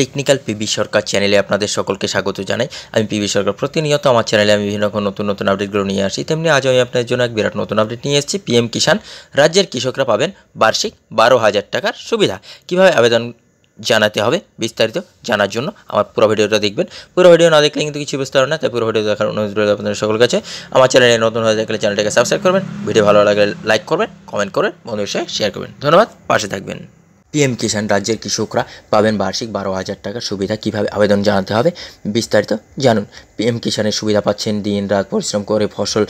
technical PB সরকার চ্যানেলে আপনাদের সকলকে স্বাগত জানাই আমি পিবি সরকার প্রতিনিয়ত আমার চ্যানেলে আমি বিভিন্ন রকম নতুন নতুন আপডেটগুলো নিয়ে আসি তেমনি আজ আমি আপনাদের জন্য এক বিরাট নতুন আপডেট নিয়ে এসেছি পিএম কিষাণ রাজ্যের কৃষকরা পাবেন বার্ষিক বারো হাজার টাকার সুবিধা কিভাবে আবেদন জানাতে হবে বিস্তারিত জানার জন্য আমার পুরো ভিডিওটা দেখবেন পুরো ভিডিও না দেখলে কিন্তু কিছু বুঝতে পারবেন না তাই পুরো ভিডিও দেখার অনুরোধ আপনাদের সকল কাছে আমার চ্যানেলে নতুন হয়ে দেখলে চ্যানেলটাকে সাবস্ক্রাইব করবেন ভিডিও ভালো লাগলে লাইক করবেন কমেন্ট করবেন বন্ধুদের সাথে শেয়ার করবেন ধন্যবাদ পাশে থাকবেন পিএম কিষাণ রাজ্যের কৃষকরা পাবেন বার্ষিক বারো হাজার টাকার সুবিধা কিভাবে আবেদন জানাতে হবে বিস্তারিত জানুন পিএম কিষাণের সুবিধা পাচ্ছেন দিন রাত পরিশ্রম করে ফসল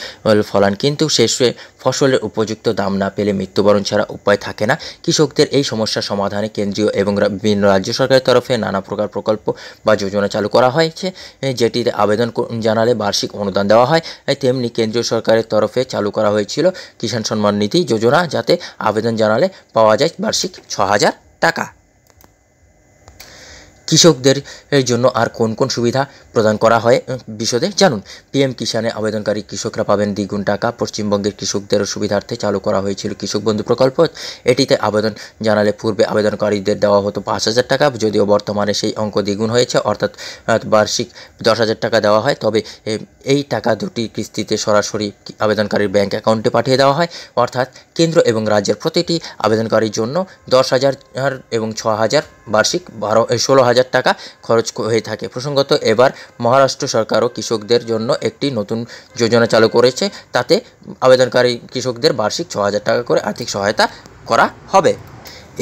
ফলান কিন্তু শেষে ফসলের উপযুক্ত দাম না পেলে মৃত্যুবরণ ছাড়া উপায় থাকে না কৃষকদের এই সমস্যা সমাধানে কেন্দ্রীয় এবং বিভিন্ন রাজ্য সরকারের তরফে নানা প্রকার প্রকল্প বা যোজনা চালু করা হয়েছে যেটিতে আবেদন জানালে বার্ষিক অনুদান দেওয়া হয় তেমনি কেন্দ্রীয় সরকারের তরফে চালু করা হয়েছিল কিষাণ সম্মান নিধি যোজনা যাতে আবেদন জানালে পাওয়া যায় বার্ষিক ছ হাজার টাকা কৃষকদের জন্য আর কোন কোন সুবিধা প্রদান করা হয় বিশদে জানুন পিএম কিষানে আবেদনকারী কৃষকরা পাবেন দ্বিগুণ টাকা পশ্চিমবঙ্গের কৃষকদের সুবিধার্থে চালু করা হয়েছিল কৃষক বন্ধু প্রকল্প এটিতে আবেদন জানালে পূর্বে আবেদনকারীদের দেওয়া হতো পাঁচ হাজার টাকা যদিও বর্তমানে সেই অঙ্ক দ্বিগুণ হয়েছে অর্থাৎ বার্ষিক দশ হাজার টাকা দেওয়া হয় তবে এই টাকা দুটি কিস্তিতে সরাসরি আবেদনকারীর ব্যাংক অ্যাকাউন্টে পাঠিয়ে দেওয়া হয় অর্থাৎ কেন্দ্র এবং রাজ্যের প্রতিটি আবেদনকারীর জন্য দশ হাজার এবং ছ হাজার বার্ষিক বারো ষোলো হাজার হাজার টাকা খরচ হয়ে থাকে প্রসঙ্গত এবার মহারাষ্ট্র সরকারও কৃষকদের জন্য একটি নতুন যোজনা চালু করেছে তাতে আবেদনকারী কৃষকদের বার্ষিক ছ হাজার টাকা করে আর্থিক সহায়তা করা হবে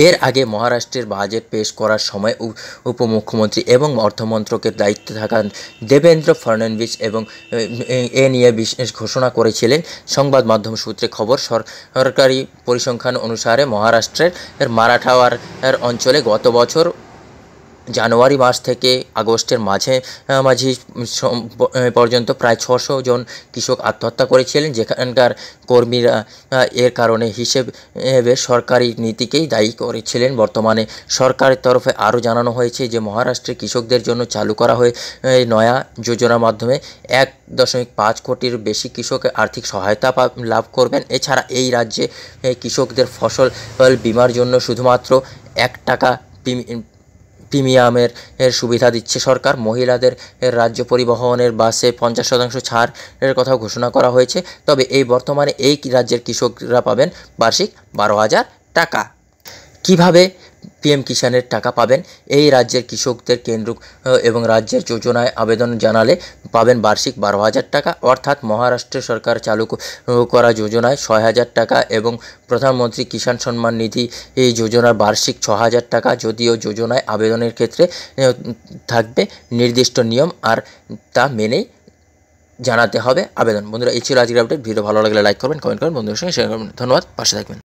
এর আগে মহারাষ্ট্রের বাজেট পেশ করার সময় উপমুখ্যমন্ত্রী এবং অর্থমন্ত্রকের দায়িত্বে থাকা দেবেন্দ্র ফডনবিস এবং এ নিয়ে বিশেষ ঘোষণা করেছিলেন সংবাদ মাধ্যম সূত্রে খবর সরকারি পরিসংখ্যান অনুসারে মহারাষ্ট্রের মারাঠাওয়ার অঞ্চলে গত বছর জানুয়ারি মাস থেকে আগস্টের মাঝে মাঝি পর্যন্ত প্রায় ছশো জন কৃষক আত্মহত্যা করেছিলেন যেখানকার কর্মীরা এর কারণে হিসেবে সরকারি নীতিকেই দায়ী করেছিলেন বর্তমানে সরকারের তরফে আরও জানানো হয়েছে যে মহারাষ্ট্রে কৃষকদের জন্য চালু করা হয়ে নয়া যোজনার মাধ্যমে এক দশমিক পাঁচ কোটির বেশি কৃষক আর্থিক সহায়তা লাভ করবেন এছাড়া এই রাজ্যে কৃষকদের ফসল বিমার জন্য শুধুমাত্র এক টাকা প্রিমিয়ামের এর সুবিধা দিচ্ছে সরকার মহিলাদের রাজ্য পরিবহনের বাসে পঞ্চাশ শতাংশ ছাড় এর কথা ঘোষণা করা হয়েছে তবে এই বর্তমানে এই রাজ্যের কৃষকরা পাবেন বার্ষিক বারো হাজার টাকা কিভাবে পিএম কিষাণের টাকা পাবেন এই রাজ্যের কৃষকদের কেন্দ্র এবং রাজ্যের যোজনায় আবেদন জানালে পাবেন বার্ষিক বারো হাজার টাকা অর্থাৎ মহারাষ্ট্র সরকার চালু করা যোজনায় ছয় হাজার টাকা এবং প্রধানমন্ত্রী কিষাণ সম্মান নিধি এই যোজনার বার্ষিক ছ হাজার টাকা যদিও যোজনায় আবেদনের ক্ষেত্রে থাকবে নির্দিষ্ট নিয়ম আর তা মেনেই জানাতে হবে আবেদন বন্ধুরা এই ছিল আজকের আপডেট ভিডিও ভালো লাগলে লাইক করবেন কমেন্ট করবেন বন্ধুদের সঙ্গে শেয়ার করবেন ধন্যবাদ পাশে থাকবেন